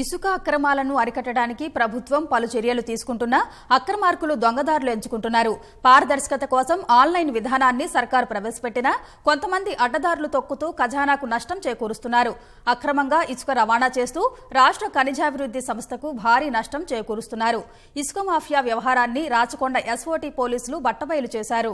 ఇసుక అక్రమాలను అరికట్టడానికి ప్రభుత్వం పలు చర్యలు తీసుకుంటున్నా అక్రమార్కులు దొంగదారులు ఎంచుకుంటున్నారు పారదర్శకత కోసం ఆన్లైన్ విధానాన్ని సర్కారు ప్రవేశపెట్టినా కొంతమంది అడ్డదారులు తొక్కుతూ ఖజానాకు నష్టం చేకూరుస్తున్నారు అక్రమంగా ఇసుక రవాణా చేస్తూ రాష్ట్ర ఖనిజాభివృద్ధి సంస్థకు భారీ నష్టం చేకూరుస్తున్నారు ఇసుక మాఫియా వ్యవహారాన్ని రాచకొండ ఎస్ఓటీ పోలీసులు బట్టబయలు చేశారు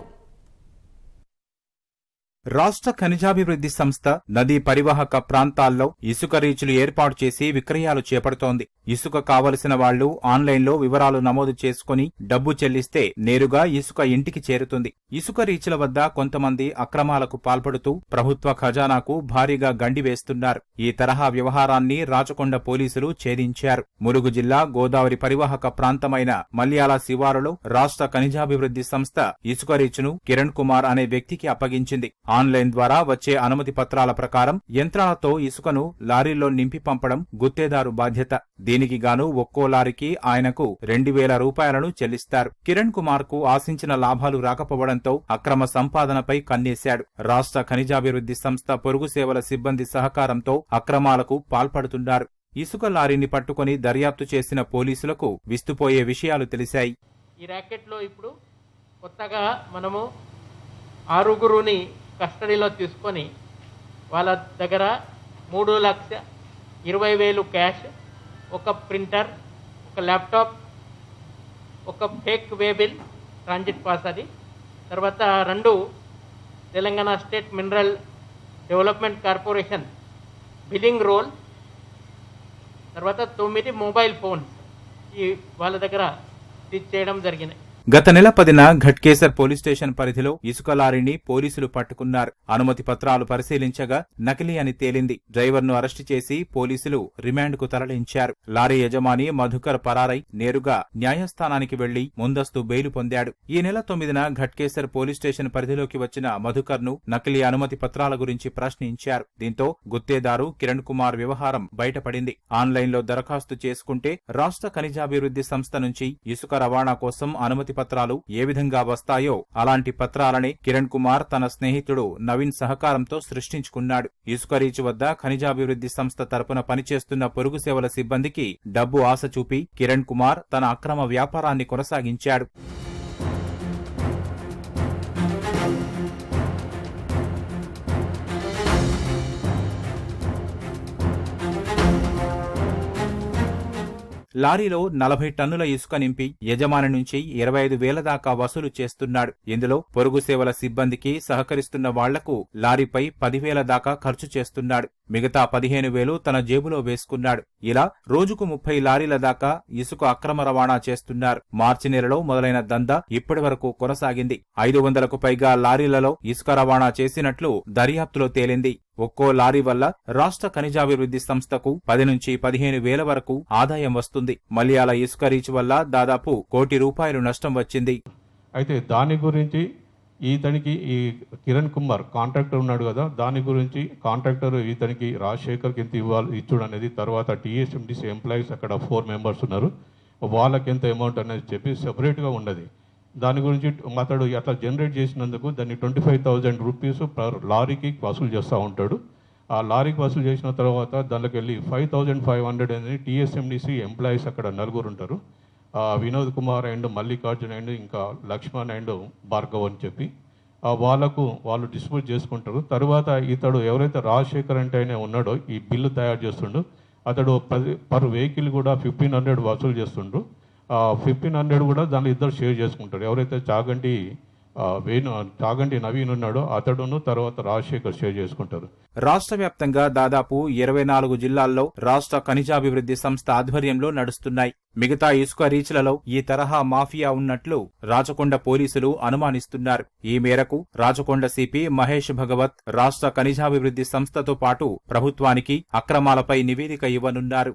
రాష్ట్ర ఖనిజాభివృద్ధి సంస్థ నదీ పరివాహక ప్రాంతాల్లో ఇసుక రీచులు ఏర్పాటు చేసి విక్రయాలు చేపడుతోంది ఇసుక కావలసిన వాళ్లు ఆన్లైన్లో వివరాలు నమోదు చేసుకుని డబ్బు చెల్లిస్తే నేరుగా ఇసుక ఇంటికి చేరుతుంది ఇసుక రీచుల వద్ద కొంతమంది అక్రమాలకు పాల్పడుతూ ప్రభుత్వ ఖజానాకు భారీగా గండి వేస్తున్నారు ఈ తరహా వ్యవహారాన్ని రాచకొండ పోలీసులు ఛేదించారు మురుగు జిల్లా గోదావరి పరివాహక ప్రాంతమైన మల్యాల శివారులో రాష్ట్ర ఖనిజాభివృద్ధి సంస్థ ఇసుక రీచును కిరణ్ కుమార్ అనే వ్యక్తికి అప్పగించింది ఆన్లైన్ ద్వారా వచ్చే అనుమతి పత్రాల ప్రకారం యంత్రాలతో ఇసుకను లారీలో నింపి పంపడం గుత్తేదారు బాధ్యత దీనికి గాను ఒక్కో లారీకి ఆయనకు రెండు వేల రూపాయలను చెల్లిస్తారు కిరణ్ కుమార్ కు ఆశించిన లాభాలు రాకపోవడంతో అక్రమ సంపాదనపై కన్నేశాడు రాష్ట్ర ఖనిజాభివృద్ధి సంస్థ పొరుగు సేవల సిబ్బంది సహకారంతో అక్రమాలకు పాల్పడుతున్నారు ఇసుక లారీని పట్టుకుని దర్యాప్తు చేసిన పోలీసులకు విస్తుపోయే విషయాలు తెలిశాయి ఈ లో ఇప్పుడు కొత్తగా మనము ఆరుగురుని కస్టడీలో తీసుకొని వాళ్ళ దగ్గర మూడు లక్ష ఇరవై వేలు క్యాష్ ఒక ప్రింటర్ ఒక ల్యాప్టాప్ ఒక ఫేక్ వేబిల్ ట్రాన్జిట్ పాస్ అది తర్వాత రెండు Telangana state mineral development corporation billing roll తర్వాత తొమ్మిది మొబైల్ ఫోన్స్ ఈ వాళ్ళ దగ్గర స్టిచ్ చేయడం జరిగినాయి గత నెల పదిన ఘట్కేసర్ పోలీస్ స్టేషన్ పరిధిలో ఇసుక లారీని పోలీసులు పట్టుకున్నారు అనుమతి పత్రాలు పరిశీలించగా నకిలీ అని తేలింది డ్రైవర్ ను అరెస్టు చేసి పోలీసులు రిమాండ్ కు తరలించారు లారీ యజమాని మధుకర్ పరారై నేరుగా న్యాయస్థానానికి వెళ్లి ముందస్తు బెయిలు పొందాడు ఈ నెల తొమ్మిదిన ఘట్కేసర్ పోలీస్ స్టేషన్ పరిధిలోకి వచ్చిన మధుకర్ ను నకిలీ అనుమతి పత్రాల గురించి ప్రశ్నించారు దీంతో గుత్తేదారు కిరణ్ కుమార్ వ్యవహారం బయటపడింది ఆన్లైన్లో దరఖాస్తు చేసుకుంటే రాష్ట్ర ఖనిజాభివృద్ధి సంస్థ నుంచి ఇసుక రవాణా కోసం అనుమతి పత్రాలు ఏ విధంగా వస్తాయో అలాంటి పత్రాలనే కిరణ్ కుమార్ తన స్నేహితుడు నవీన్ సహకారంతో సృష్టించుకున్నాడు ఇసుక రీచ్ వద్ద ఖనిజాభివృద్ధి సంస్థ తరపున పనిచేస్తున్న పొరుగు సేవల సిబ్బందికి డబ్బు ఆశ చూపి కిరణ్ కుమార్ తన అక్రమ వ్యాపారాన్ని కొనసాగించాడు లారీలో నలభై టన్నుల ఇసుక నింపి యజమాని నుంచి ఇరవై ఐదు వేల దాకా వసూలు చేస్తున్నాడు ఇందులో పొరుగు సేవల సిబ్బందికి సహకరిస్తున్న వాళ్లకు లారీపై పదివేల దాకా ఖర్చు చేస్తున్నాడు మిగతా పదిహేను వేలు తన జేబులో వేసుకున్నాడు ఇలా రోజుకు ముప్పై లారీల దాకా ఇసుక అక్రమ రవాణా చేస్తున్నారు మార్చి నెలలో మొదలైన దందా ఇప్పటి వరకు కొనసాగింది ఐదు వందలకు పైగా లారీలలో ఇసుక రవాణా చేసినట్లు దర్యాప్తులో తేలింది ఒక్కో లారీ వల్ల రాష్ట్ర ఖనిజాభివృద్ది సంస్థకు పది నుంచి పదిహేను వేల వరకు ఆదాయం వస్తుంది మలయాళ ఇసుక రీచ్ వల్ల దాదాపు కోటి రూపాయలు నష్టం వచ్చింది అయితే దాని గురించి ఈతనికి ఈ కిరణ్ కుమార్ కాంట్రాక్టర్ ఉన్నాడు కదా దాని గురించి కాంట్రాక్టర్ ఈతనికి రాజశేఖర్కి ఎంత ఇవ్వాలి ఇచ్చుడు అనేది తర్వాత టీఎస్ఎండిసి ఎంప్లాయీస్ అక్కడ ఫోర్ మెంబర్స్ ఉన్నారు వాళ్ళకి ఎంత అమౌంట్ అనేది చెప్పి సపరేట్గా ఉన్నది దాని గురించి అతడు అట్లా జనరేట్ చేసినందుకు దాన్ని twenty five thousand rupees per లారీకి వసూలు చేస్తూ ఉంటాడు ఆ లారీకి వసూలు చేసిన తర్వాత దానికి వెళ్ళి ఫైవ్ థౌజండ్ ఫైవ్ హండ్రెడ్ అనేది టీఎస్ఎండిసి ఎంప్లాయీస్ అక్కడ నలుగురు ఉంటారు వినోద్ కుమార్ అండ్ మల్లికార్జున్ అండ్ ఇంకా లక్ష్మణ్ అండ్ భార్గవ్ అని చెప్పి వాళ్ళకు వాళ్ళు డిస్ట్రిబ్యూట్ చేసుకుంటారు తర్వాత ఇతడు ఎవరైతే రాజశేఖర్ అంటే ఆయన ఉన్నాడో ఈ బిల్లు తయారు చేస్తుండో అతడు పది పర్ వెహికల్ కూడా ఫిఫ్టీన్ హండ్రెడ్ వసూలు చేస్తుండ్రు ఫిఫ్టీన్ హండ్రెడ్ కూడా దాన్ని ఇద్దరు షేర్ చేసుకుంటారు ఎవరైతే చాగంటి వేణు చాగంటి నవీన్ ఉన్నాడో అతడును తర్వాత రాజశేఖర్ షేర్ చేసుకుంటారు రాష్ట్ర వ్యాప్తంగా దాదాపు ఇరవై నాలుగు జిల్లాల్లో రాష్ట్ర ఖనిజాభివృద్ధి సంస్థ ఆధ్వర్యంలో నడుస్తున్నాయి మిగతా ఇసుక రీచ్లలో ఈ తరహా మాఫియా ఉన్నట్లు రాచకొండ పోలీసులు అనుమానిస్తున్నారు ఈ మేరకు రాచకొండ సిపి మహేష్ భగవత్ రాష్ట్ర ఖనిజాభివృద్ధి సంస్థతో పాటు ప్రభుత్వానికి అక్రమాలపై నివేదిక ఇవ్వనున్నారు